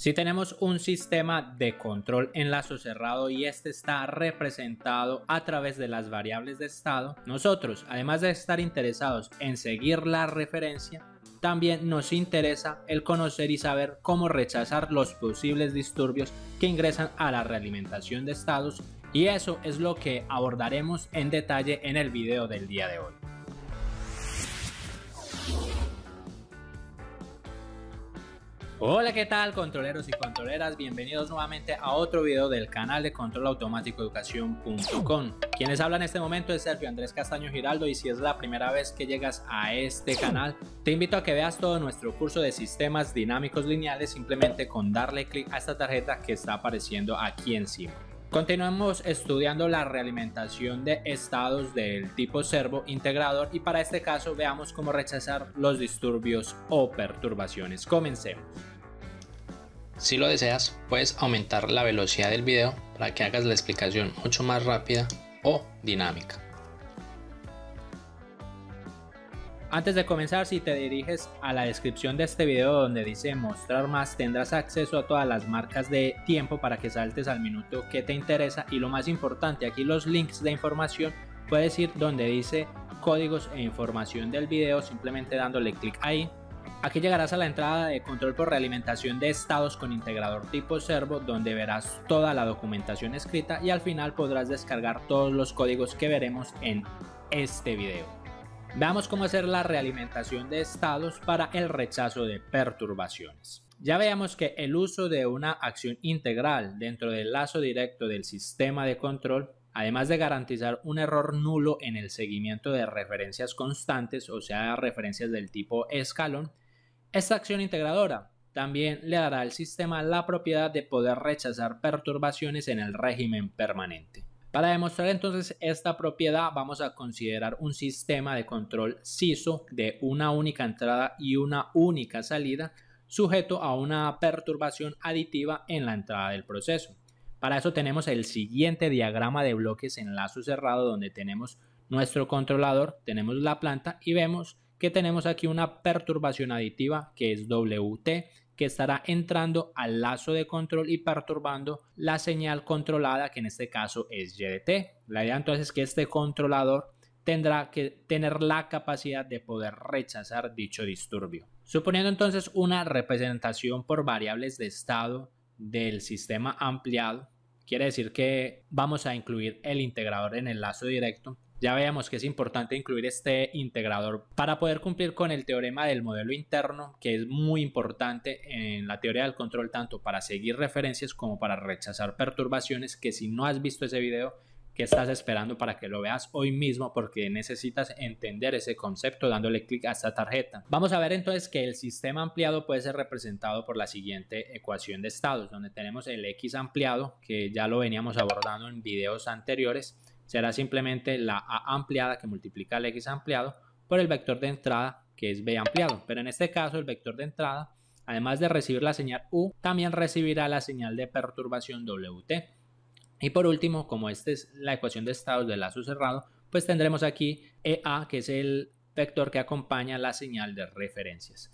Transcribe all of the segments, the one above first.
Si tenemos un sistema de control en lazo cerrado y este está representado a través de las variables de estado, nosotros, además de estar interesados en seguir la referencia, también nos interesa el conocer y saber cómo rechazar los posibles disturbios que ingresan a la realimentación de estados y eso es lo que abordaremos en detalle en el video del día de hoy. Hola, ¿qué tal controleros y controleras? Bienvenidos nuevamente a otro video del canal de Control Automático Educación.com. Quien les en este momento es Sergio Andrés Castaño Giraldo y si es la primera vez que llegas a este canal, te invito a que veas todo nuestro curso de sistemas dinámicos lineales simplemente con darle clic a esta tarjeta que está apareciendo aquí encima. Continuamos estudiando la realimentación de estados del tipo servo integrador y para este caso veamos cómo rechazar los disturbios o perturbaciones. Comencemos. Si lo deseas, puedes aumentar la velocidad del video para que hagas la explicación mucho más rápida o dinámica. Antes de comenzar, si te diriges a la descripción de este video donde dice mostrar más, tendrás acceso a todas las marcas de tiempo para que saltes al minuto que te interesa y lo más importante, aquí los links de información puedes ir donde dice códigos e información del video simplemente dándole clic ahí Aquí llegarás a la entrada de control por realimentación de estados con integrador tipo servo donde verás toda la documentación escrita y al final podrás descargar todos los códigos que veremos en este video. Veamos cómo hacer la realimentación de estados para el rechazo de perturbaciones. Ya veamos que el uso de una acción integral dentro del lazo directo del sistema de control además de garantizar un error nulo en el seguimiento de referencias constantes, o sea, referencias del tipo escalón, esta acción integradora también le dará al sistema la propiedad de poder rechazar perturbaciones en el régimen permanente. Para demostrar entonces esta propiedad vamos a considerar un sistema de control SISO de una única entrada y una única salida sujeto a una perturbación aditiva en la entrada del proceso. Para eso tenemos el siguiente diagrama de bloques en lazo cerrado donde tenemos nuestro controlador, tenemos la planta y vemos que tenemos aquí una perturbación aditiva que es WT que estará entrando al lazo de control y perturbando la señal controlada que en este caso es YDT. La idea entonces es que este controlador tendrá que tener la capacidad de poder rechazar dicho disturbio. Suponiendo entonces una representación por variables de estado del sistema ampliado. Quiere decir que vamos a incluir el integrador en el lazo directo. Ya veamos que es importante incluir este integrador para poder cumplir con el teorema del modelo interno, que es muy importante en la teoría del control tanto para seguir referencias como para rechazar perturbaciones, que si no has visto ese video ¿Qué estás esperando para que lo veas hoy mismo? Porque necesitas entender ese concepto dándole clic a esta tarjeta. Vamos a ver entonces que el sistema ampliado puede ser representado por la siguiente ecuación de estados, donde tenemos el X ampliado, que ya lo veníamos abordando en videos anteriores. Será simplemente la A ampliada que multiplica el X ampliado por el vector de entrada que es B ampliado. Pero en este caso el vector de entrada, además de recibir la señal U, también recibirá la señal de perturbación WT. Y por último, como esta es la ecuación de estados del lazo cerrado, pues tendremos aquí EA, que es el vector que acompaña la señal de referencias.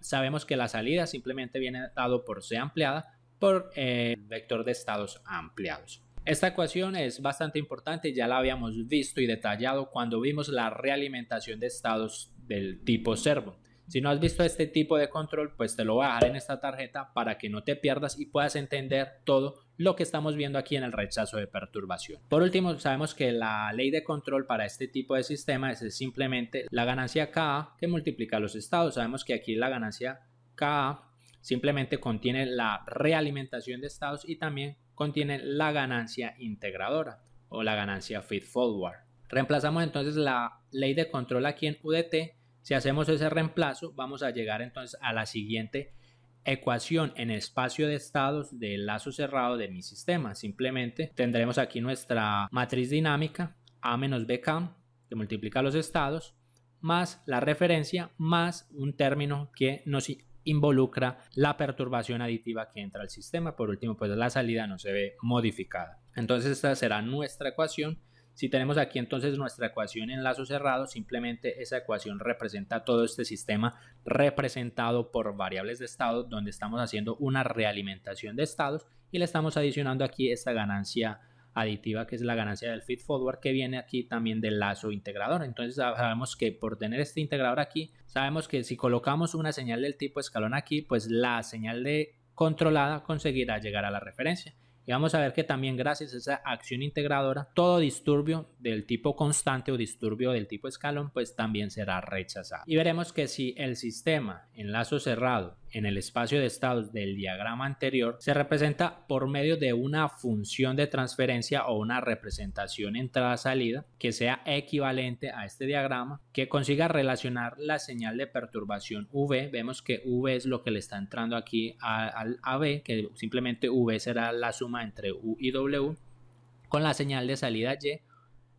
sabemos que la salida simplemente viene dado por C ampliada por el eh, vector de estados ampliados. Esta ecuación es bastante importante, ya la habíamos visto y detallado cuando vimos la realimentación de estados del tipo servo. Si no has visto este tipo de control, pues te lo voy a dejar en esta tarjeta para que no te pierdas y puedas entender todo lo que estamos viendo aquí en el rechazo de perturbación. Por último, sabemos que la ley de control para este tipo de sistemas es simplemente la ganancia K que multiplica los estados. Sabemos que aquí la ganancia K simplemente contiene la realimentación de estados y también contiene la ganancia integradora o la ganancia feed forward. Reemplazamos entonces la ley de control aquí en UDT. Si hacemos ese reemplazo, vamos a llegar entonces a la siguiente ecuación en espacio de estados del lazo cerrado de mi sistema. Simplemente tendremos aquí nuestra matriz dinámica A menos BK que multiplica los estados más la referencia más un término que nos involucra la perturbación aditiva que entra al sistema. Por último, pues la salida no se ve modificada. Entonces esta será nuestra ecuación si tenemos aquí entonces nuestra ecuación en lazo cerrado, simplemente esa ecuación representa todo este sistema representado por variables de estado donde estamos haciendo una realimentación de estados y le estamos adicionando aquí esta ganancia aditiva que es la ganancia del feed forward que viene aquí también del lazo integrador entonces ah, sabemos que por tener este integrador aquí sabemos que si colocamos una señal del tipo escalón aquí pues la señal de controlada conseguirá llegar a la referencia y vamos a ver que también gracias a esa acción integradora, todo disturbio del tipo constante o disturbio del tipo escalón, pues también será rechazado. Y veremos que si el sistema en lazo cerrado en el espacio de estados del diagrama anterior se representa por medio de una función de transferencia o una representación entrada-salida que sea equivalente a este diagrama que consiga relacionar la señal de perturbación V. Vemos que V es lo que le está entrando aquí al AB, que simplemente V será la suma entre U y W con la señal de salida Y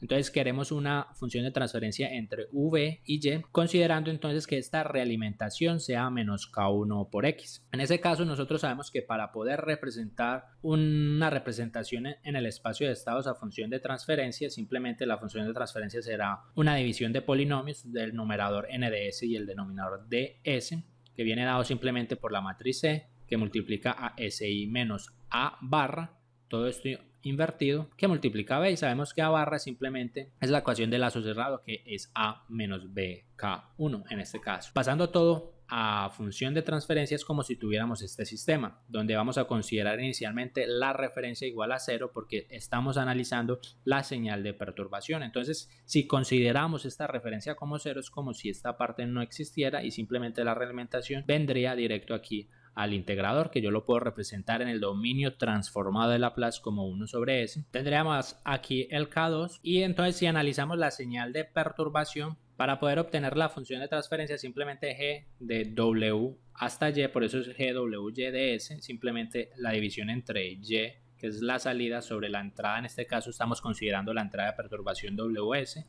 entonces queremos una función de transferencia entre V y Y, considerando entonces que esta realimentación sea menos K1 por X. En ese caso nosotros sabemos que para poder representar una representación en el espacio de estados a función de transferencia, simplemente la función de transferencia será una división de polinomios del numerador S y el denominador DS, que viene dado simplemente por la matriz C, que multiplica a SI menos A barra todo esto invertido que multiplica b y sabemos que a barra simplemente es la ecuación del lazo cerrado que es a menos bk1 en este caso. Pasando todo a función de transferencia como si tuviéramos este sistema, donde vamos a considerar inicialmente la referencia igual a cero porque estamos analizando la señal de perturbación. Entonces, si consideramos esta referencia como cero, es como si esta parte no existiera y simplemente la reglamentación vendría directo aquí al integrador que yo lo puedo representar en el dominio transformado de Laplace como 1 sobre S. Tendríamos aquí el K2 y entonces si analizamos la señal de perturbación para poder obtener la función de transferencia simplemente G de W hasta Y, por eso es y de S, simplemente la división entre Y que es la salida sobre la entrada, en este caso estamos considerando la entrada de perturbación WS.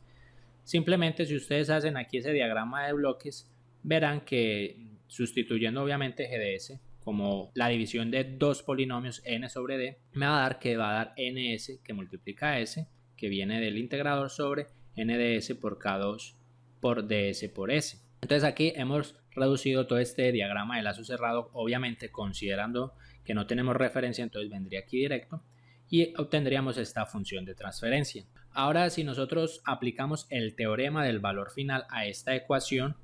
Simplemente si ustedes hacen aquí ese diagrama de bloques, verán que sustituyendo obviamente GDS como la división de dos polinomios n sobre d, me va a dar que va a dar ns que multiplica s, que viene del integrador sobre nds por k2 por ds por s. Entonces aquí hemos reducido todo este diagrama de lazo cerrado, obviamente considerando que no tenemos referencia, entonces vendría aquí directo y obtendríamos esta función de transferencia. Ahora si nosotros aplicamos el teorema del valor final a esta ecuación,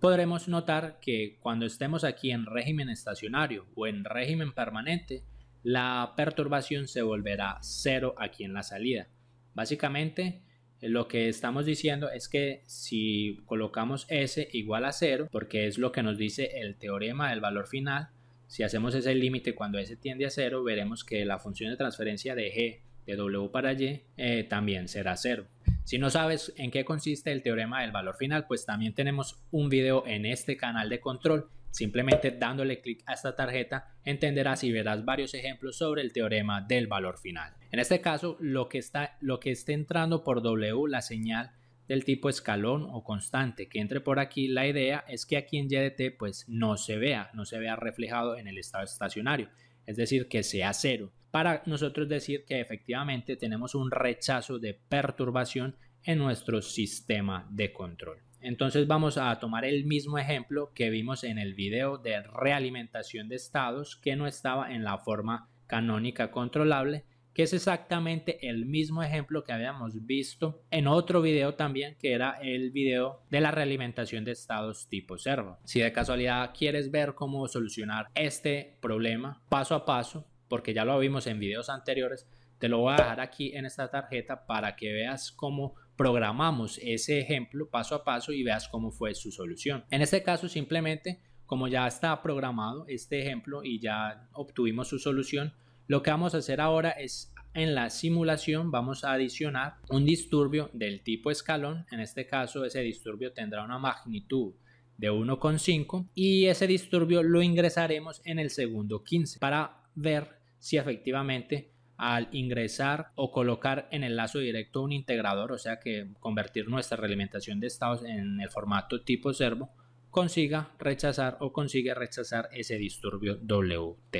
podremos notar que cuando estemos aquí en régimen estacionario o en régimen permanente, la perturbación se volverá cero aquí en la salida. Básicamente, eh, lo que estamos diciendo es que si colocamos S igual a cero, porque es lo que nos dice el teorema del valor final, si hacemos ese límite cuando S tiende a cero, veremos que la función de transferencia de G de W para Y eh, también será cero. Si no sabes en qué consiste el teorema del valor final, pues también tenemos un video en este canal de control. Simplemente dándole clic a esta tarjeta entenderás y verás varios ejemplos sobre el teorema del valor final. En este caso, lo que, está, lo que entrando por W, la señal del tipo escalón o constante que entre por aquí, la idea es que aquí en YDT pues no se vea, no se vea reflejado en el estado estacionario, es decir, que sea cero para nosotros decir que efectivamente tenemos un rechazo de perturbación en nuestro sistema de control. Entonces vamos a tomar el mismo ejemplo que vimos en el video de realimentación de estados que no estaba en la forma canónica controlable, que es exactamente el mismo ejemplo que habíamos visto en otro video también, que era el video de la realimentación de estados tipo servo. Si de casualidad quieres ver cómo solucionar este problema paso a paso, porque ya lo vimos en videos anteriores, te lo voy a dejar aquí en esta tarjeta para que veas cómo programamos ese ejemplo paso a paso y veas cómo fue su solución. En este caso simplemente, como ya está programado este ejemplo y ya obtuvimos su solución, lo que vamos a hacer ahora es en la simulación vamos a adicionar un disturbio del tipo escalón. En este caso ese disturbio tendrá una magnitud de 1,5 y ese disturbio lo ingresaremos en el segundo 15 para ver si efectivamente al ingresar o colocar en el lazo directo un integrador, o sea que convertir nuestra realimentación de estados en el formato tipo servo, consiga rechazar o consigue rechazar ese disturbio WT.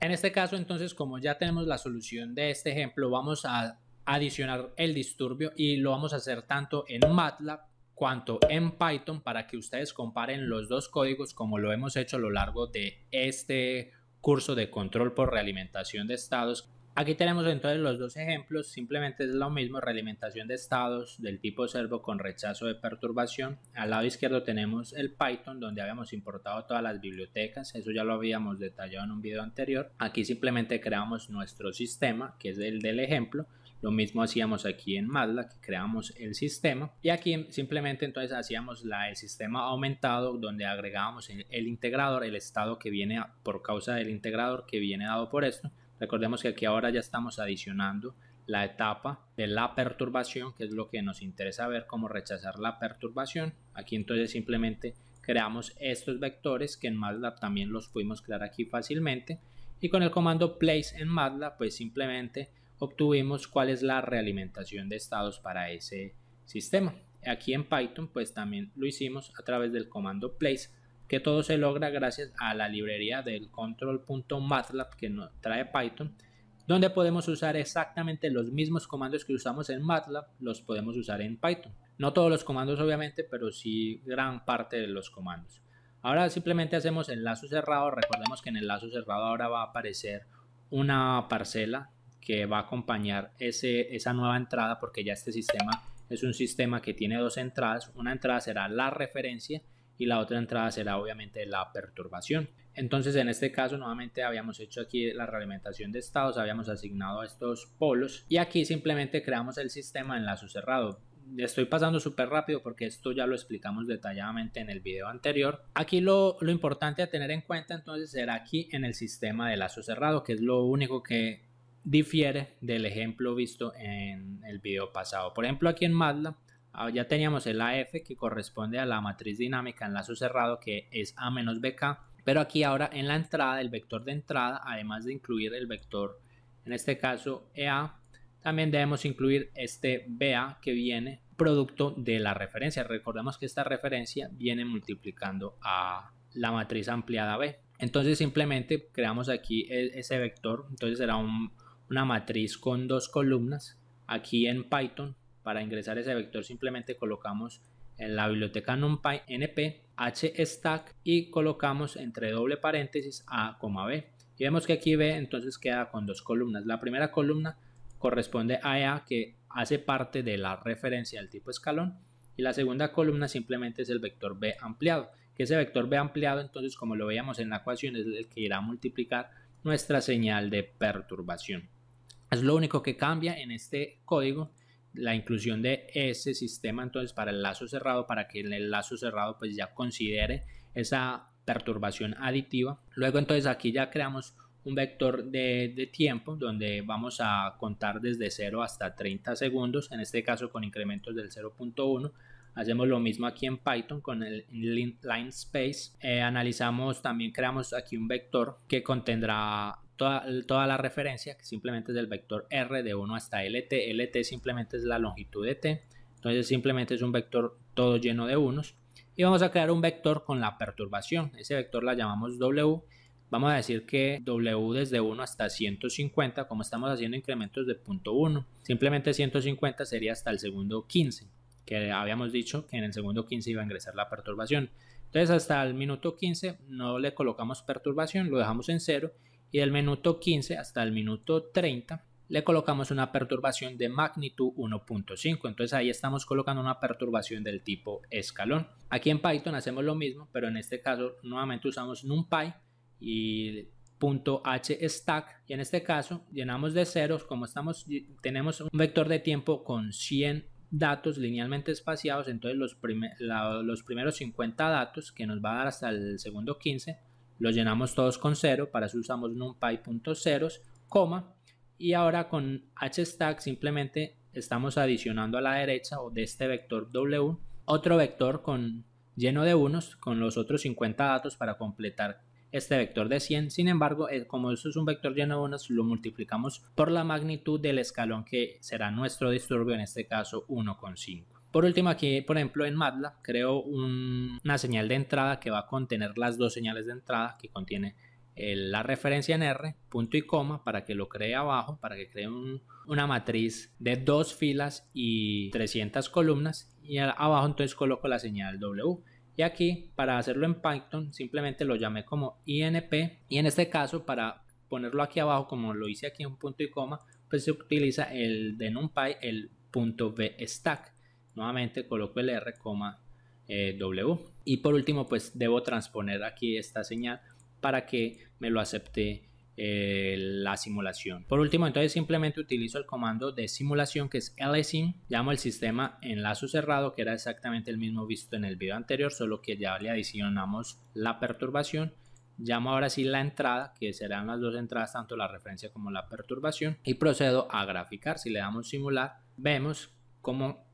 En este caso entonces como ya tenemos la solución de este ejemplo vamos a adicionar el disturbio y lo vamos a hacer tanto en MATLAB cuanto en Python para que ustedes comparen los dos códigos como lo hemos hecho a lo largo de este curso de control por realimentación de estados Aquí tenemos entonces los dos ejemplos, simplemente es lo mismo, realimentación de estados del tipo servo con rechazo de perturbación. Al lado izquierdo tenemos el Python donde habíamos importado todas las bibliotecas, eso ya lo habíamos detallado en un video anterior. Aquí simplemente creamos nuestro sistema, que es el del ejemplo. Lo mismo hacíamos aquí en MATLAB, que creamos el sistema. Y aquí simplemente entonces hacíamos la, el sistema aumentado donde agregábamos el integrador, el estado que viene por causa del integrador que viene dado por esto Recordemos que aquí ahora ya estamos adicionando la etapa de la perturbación, que es lo que nos interesa ver cómo rechazar la perturbación. Aquí entonces simplemente creamos estos vectores que en MATLAB también los pudimos crear aquí fácilmente y con el comando place en MATLAB pues simplemente obtuvimos cuál es la realimentación de estados para ese sistema. Aquí en Python pues también lo hicimos a través del comando place que todo se logra gracias a la librería del control.matlab que nos trae Python, donde podemos usar exactamente los mismos comandos que usamos en MATLAB, los podemos usar en Python. No todos los comandos obviamente, pero sí gran parte de los comandos. Ahora simplemente hacemos el lazo cerrado, recordemos que en el lazo cerrado ahora va a aparecer una parcela que va a acompañar ese, esa nueva entrada porque ya este sistema es un sistema que tiene dos entradas, una entrada será la referencia y la otra entrada será obviamente la perturbación. Entonces en este caso nuevamente habíamos hecho aquí la realimentación de estados, habíamos asignado estos polos y aquí simplemente creamos el sistema en lazo cerrado. Estoy pasando súper rápido porque esto ya lo explicamos detalladamente en el video anterior. Aquí lo, lo importante a tener en cuenta entonces será aquí en el sistema de lazo cerrado que es lo único que difiere del ejemplo visto en el video pasado. Por ejemplo aquí en MATLAB Ah, ya teníamos el AF que corresponde a la matriz dinámica en lazo cerrado que es A menos BK, pero aquí ahora en la entrada, el vector de entrada, además de incluir el vector, en este caso EA, también debemos incluir este BA que viene producto de la referencia. Recordemos que esta referencia viene multiplicando a la matriz ampliada B. Entonces simplemente creamos aquí e, ese vector, entonces será una matriz con dos columnas. Aquí en Python para ingresar ese vector simplemente colocamos en la biblioteca NumPy np hstack y colocamos entre doble paréntesis a, b. Y vemos que aquí b entonces queda con dos columnas. La primera columna corresponde a e a que hace parte de la referencia del tipo escalón y la segunda columna simplemente es el vector b ampliado. Que ese vector b ampliado entonces como lo veíamos en la ecuación es el que irá a multiplicar nuestra señal de perturbación. Es lo único que cambia en este código la inclusión de ese sistema entonces para el lazo cerrado, para que el lazo cerrado pues ya considere esa perturbación aditiva. Luego entonces aquí ya creamos un vector de, tiempo donde vamos a contar desde 0 hasta 30 segundos, en este caso con incrementos del 0.1. Hacemos lo mismo aquí en Python con el line space. Eh, analizamos, también creamos aquí un vector que contendrá toda, la referencia, que simplemente es del vector R de 1 hasta LT. LT simplemente es la longitud de T. Entonces simplemente es un vector todo lleno de unos. Y vamos a crear un vector con la perturbación. Ese vector la llamamos W. Vamos a decir que W desde 1 hasta 150, como estamos haciendo incrementos de punto 1. Simplemente 150 sería hasta el segundo 15, que habíamos dicho que en el segundo 15 iba a ingresar la perturbación. Entonces hasta el minuto 15 no le colocamos perturbación, lo dejamos en 0 y del minuto 15 hasta el minuto 30 le colocamos una perturbación de magnitud 1.5. Entonces ahí estamos colocando una perturbación del tipo escalón. Aquí en Python hacemos lo mismo, pero en este caso nuevamente usamos NumPy y .hstack y en este caso llenamos de ceros como estamos tenemos un vector de tiempo con 100 datos linealmente espaciados entonces los, los primeros 50 datos que nos va a dar hasta el segundo 15 lo llenamos todos con 0, para eso usamos numpy.ceros, coma, y ahora con hstack simplemente estamos adicionando a la derecha o de este vector w otro vector con, lleno de unos con los otros 50 datos para completar este vector de 100. Sin embargo, eh, como esto es un vector lleno de unos, lo multiplicamos por la magnitud del escalón que será nuestro disturbio, en este caso 1,5. Por último, aquí, por ejemplo, en MATLAB creo una señal de entrada que va a contener las dos señales de entrada que contiene eh, la referencia en R, punto y coma, para que lo cree abajo, para que cree una matriz de dos filas y 300 columnas. Y abajo entonces coloco la señal W. Y aquí, para hacerlo en Python, simplemente lo llamé como INP. Y en este caso, para ponerlo aquí abajo, como lo hice aquí en punto y coma, pues se utiliza el de NumPy, el punto .vstack. Nuevamente coloco el R, eh, W. Y por último, pues debo transponer aquí esta señal para que me lo acepte eh, la simulación. Por último, entonces simplemente utilizo el comando de simulación que es lsim, llamo el sistema enlazo cerrado que era exactamente el mismo visto en el video anterior, solo que ya le adicionamos la perturbación. Llamo ahora sí la entrada, que serán las dos entradas, tanto la referencia como la perturbación, y procedo a graficar. Si le damos simular, vemos cómo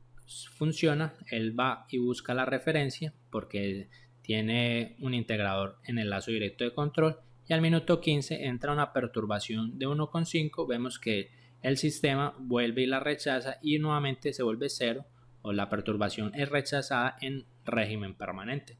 funciona, él va y busca la referencia porque tiene un integrador en el lazo directo de control y al minuto 15 entra una perturbación de 1,5, vemos que el sistema vuelve y la rechaza y nuevamente se vuelve cero o la perturbación es rechazada en régimen permanente.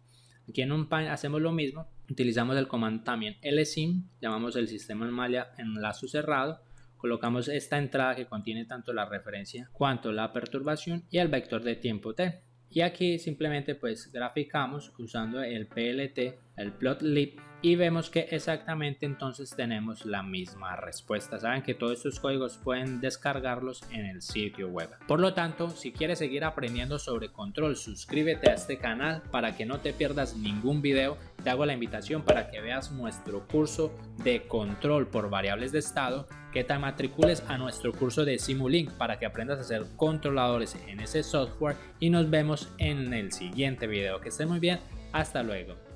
Aquí en un pan hacemos lo mismo, utilizamos el comando también lsim, llamamos el sistema en malla en lazo cerrado colocamos esta entrada que contiene tanto la referencia cuanto la perturbación y el vector de tiempo t. Y aquí simplemente pues graficamos usando el PLT, el plotlib y vemos que exactamente entonces tenemos la misma respuesta. Saben que todos estos códigos pueden descargarlos en el sitio web. Por lo tanto, si quieres seguir aprendiendo sobre control, suscríbete a este canal para que no te pierdas ningún video. Te hago la invitación para que veas nuestro curso de control por variables de estado que te matricules a nuestro curso de Simulink para que aprendas a hacer controladores en ese software y nos vemos en el siguiente video. Que estén muy bien, hasta luego.